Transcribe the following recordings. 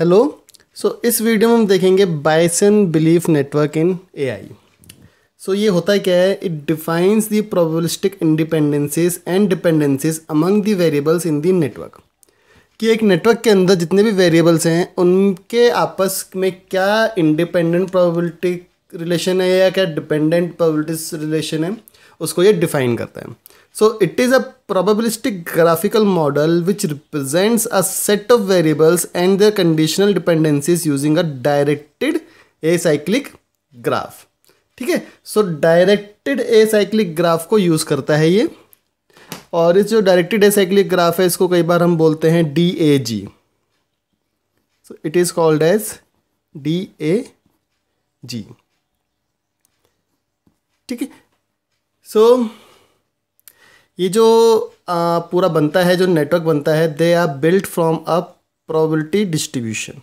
Hello सो इस video में हम देखेंगे Bayesian belief network in AI so ये होता है क्या है it defines the probabilistic independencies and dependencies among the variables in the network कि एक नेटवर्क के अंदर जितने भी वेरिएबल्स हैं उनके आपस में क्या इंडिपेंडेंट प्रोबेबिलिटी रिलेशन है या क्या डिपेंडेंट प्रोबेबिलिटीज रिलेशन है उसको ये डिफाइन करता है So it is a probabilistic graphical model which represents a set of variables and their conditional dependencies using a directed acyclic graph. ठीक है सो डायरेक्टेड एसाइक्लिक ग्राफ को यूज़ करता है ये और इस जो डायरेक्टेड एसाइक्लिक ग्राफ है इसको कई बार हम बोलते हैं D A G so it is called as D A G ठीक है सो ये जो आ, पूरा बनता है जो नेटवर्क बनता है they are built from a probability distribution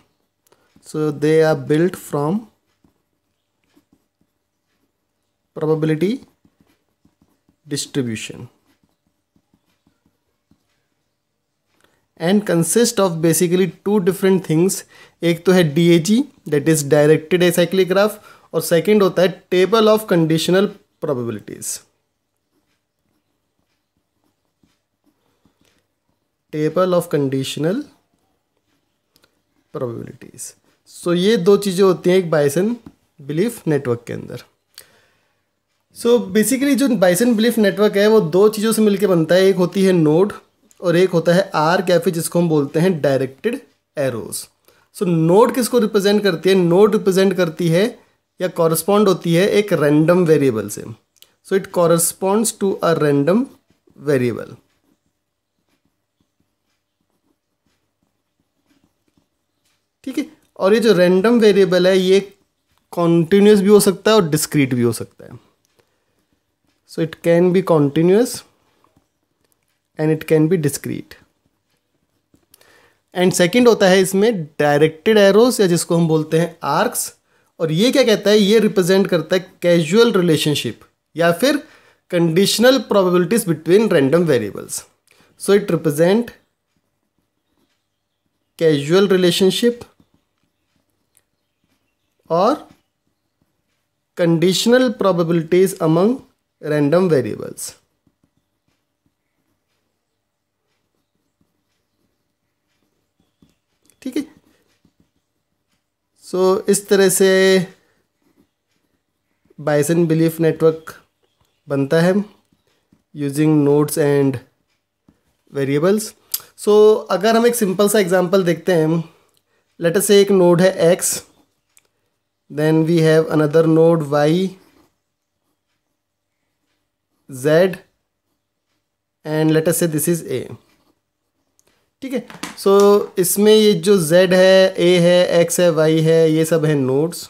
so they are built from probability distribution and consist of basically two different things एक तो है D A G that is directed a cyclic graph और सेकेंड होता है table of conditional probabilities table of conditional probabilities so ये दो चीज़ें होती हैं एक बाइसन बिलीफ नेटवर्क के अंदर सो so बेसिकली जो बाइसन बिलीफ नेटवर्क है वो दो चीज़ों से मिलकर बनता है एक होती है नोड और एक होता है आर कैफे जिसको हम बोलते हैं डायरेक्टेड एरोज़ सो नोड किसको रिप्रेजेंट करती है नोड रिप्रेजेंट करती है या कॉरस्पॉन्ड होती है एक रैंडम वेरिएबल से so it corresponds to a random variable ठीक है और ये जो रैंडम वेरिएबल है ये कॉन्टिन्यूस भी हो सकता है और डिस्क्रीट भी हो सकता है so it can be continuous and it can be discrete and second होता है इसमें डायरेक्टेड एरोस या जिसको हम बोलते हैं आर्क्स और ये क्या कहता है ये रिप्रेजेंट करता है कैजुअल रिलेशनशिप या फिर conditional probabilities between random variables so it represent causal relationship और conditional probabilities among random variables ठीक है सो इस तरह से बाइसन बिलीफ नेटवर्क बनता है using nodes and variables so अगर हम एक सिंपल सा एग्जांपल देखते हैं लेटर से एक नोड है X then we have another node y z and let us say this is a ठीक है सो so, इसमें ये जो z है a है x है y है ये सब है nodes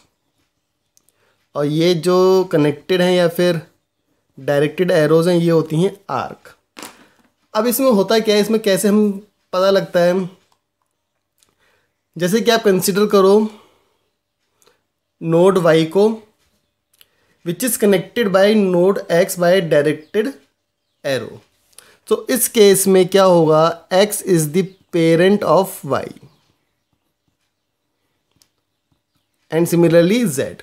और ये जो कनेक्टेड हैं या फिर डायरेक्टेड एरोज हैं ये होती हैं आर्क अब इसमें होता क्या है इसमें कैसे हम पता लगता है जैसे कि आप कंसिडर करो नोड वाई को which is connected by node X by directed arrow तो इस केस में क्या होगा X is the parent of Y and similarly Z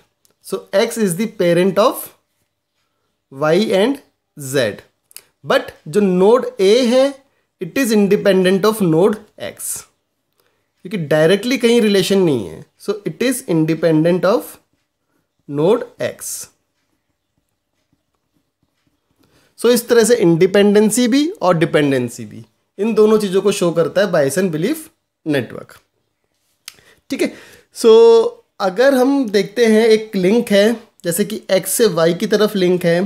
so X is the parent of Y and Z but जो node A है it is independent of node X क्योंकि directly कहीं relation नहीं है So it is independent of node x. So so, इस तरह से independency भी और डिपेंडेंसी भी इन दोनों चीज़ों को शो करता है बाइसन बिलीफ नेटवर्क ठीक है सो अगर हम देखते हैं एक लिंक है जैसे कि एक्स से वाई की तरफ लिंक है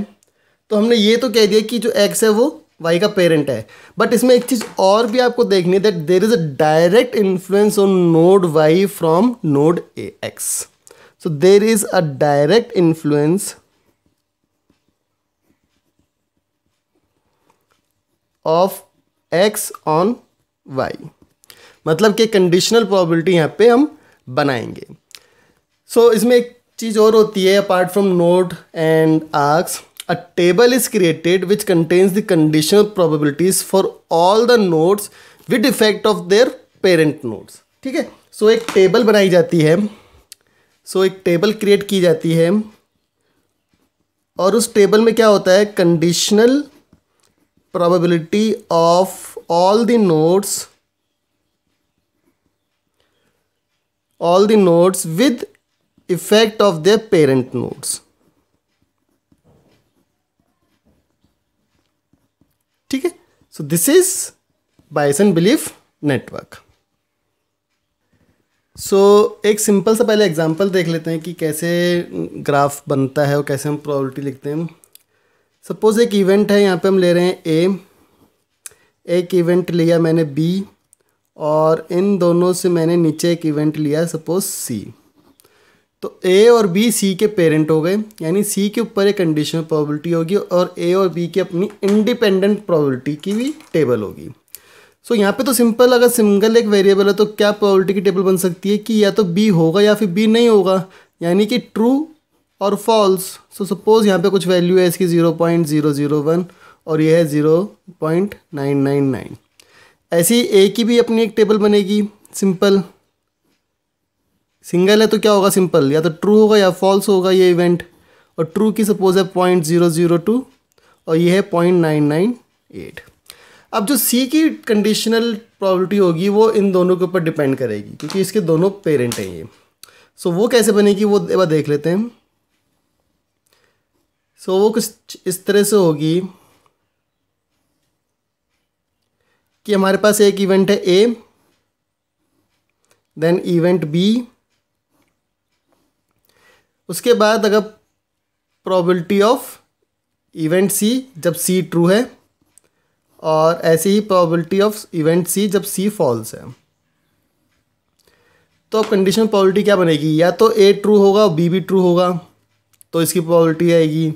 तो हमने ये तो कह दिया कि जो एक्स है वो वाई का पेरेंट है बट इसमें एक चीज़ और भी आपको देखनी है that there is a direct influence on node Y from node A X so there is a direct influence of X on Y मतलब कि कंडीशनल प्रॉबिलिटी यहाँ पे हम बनाएंगे सो so, इसमें एक चीज़ और होती है apart from node and arcs A table is created which contains the conditional probabilities for all the nodes with effect of their parent nodes. ठीक है so, एक table बनाई जाती है so, एक table create की जाती है और उस table में क्या होता है conditional probability of all the nodes all the nodes with effect of their parent nodes So this is and belief network so एक सिंपल सा पहले एग्जांपल देख लेते हैं कि कैसे ग्राफ बनता है और कैसे हम प्रोबेबिलिटी लिखते हैं सपोज़ एक इवेंट है यहाँ पे हम ले रहे हैं ए एक इवेंट लिया मैंने बी और इन दोनों से मैंने नीचे एक इवेंट लिया सपोज़ सी तो ए और बी सी के पेरेंट हो गए यानी सी के ऊपर एक कंडीशनल प्रोबेबिलिटी होगी और ए और बी की अपनी इंडिपेंडेंट प्रोबेबिलिटी की भी टेबल होगी सो so, यहाँ पे तो सिंपल अगर सिंगल एक वेरिएबल है तो क्या प्रोबेबिलिटी की टेबल बन सकती है कि या तो बी होगा या फिर बी नहीं होगा यानी कि ट्रू और फॉल्स सो सपोज़ यहाँ पे कुछ वैल्यू है इसकी zero point zero zero one और यह है zero point nine nine nine ऐसी ए की भी अपनी एक टेबल बनेगी सिंपल सिंगल है तो क्या होगा सिंपल या तो ट्रू होगा या फॉल्स होगा ये इवेंट और ट्रू की सपोज है पॉइंट ज़ीरो ज़ीरो टू और ये है पॉइंट नाइन नाइन एट अब जो सी की कंडीशनल प्रॉबिलिटी होगी वो इन दोनों के ऊपर डिपेंड करेगी क्योंकि इसके दोनों पेरेंट हैं ये सो वो कैसे बनेगी वो एक बार देख लेते हैं सो वो कुछ इस तरह से होगी कि हमारे पास एक इवेंट है ए देन इवेंट बी उसके बाद अगर प्रोबेबिलिटी ऑफ इवेंट सी जब सी ट्रू है और ऐसे ही प्रोबेबिलिटी ऑफ इवेंट सी जब सी फॉल्स है तो कंडीशन प्रोबेबिलिटी क्या बनेगी या तो ए ट्रू होगा और बी भी ट्रू होगा तो इसकी प्रॉबलिटी आएगी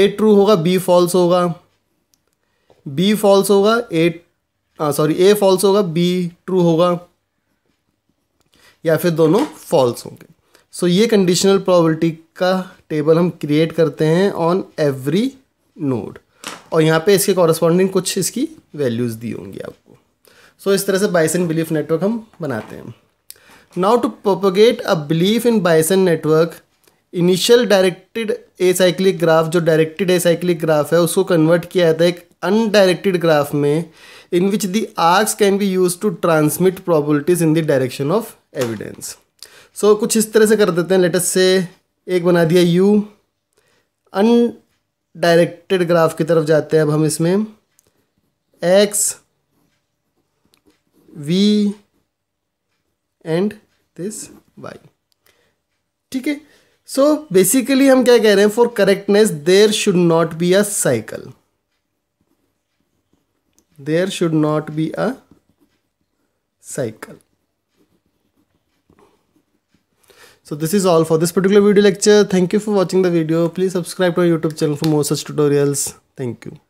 ए ट्रू होगा बी फॉल्स होगा बी फॉल्स होगा ए सॉरी ए फॉल्स होगा बी ट्रू होगा या फिर दोनों फॉल्स होंगे सो ये कंडीशनल प्रॉबर्टी का टेबल हम क्रिएट करते हैं ऑन एवरी नोड और यहाँ पे इसके कॉरस्पॉन्डिंग कुछ इसकी वैल्यूज़ दी होंगी आपको सो so, इस तरह से बाइसन बिलीफ नेटवर्क हम बनाते हैं now to propagate a belief in Bayesian network initial directed acyclic graph जो डायरेक्टेड ए साइक्लिक ग्राफ है उसको कन्वर्ट किया जाता है एक अनडायरेक्टेड ग्राफ में in which the arcs can be used to transmit probabilities in the direction of evidence so so, कुछ इस तरह से कर देते हैं लेटेस्ट से एक बना दिया यू अन डायरेक्टेड ग्राफ की तरफ जाते हैं अब हम इसमें X V and this Y ठीक है सो बेसिकली हम क्या कह रहे हैं for correctness there should not be a cycle there should not be a cycle So this is all for this particular video lecture. Thank you for watching the video. Please subscribe to our YouTube channel for more such tutorials. Thank you.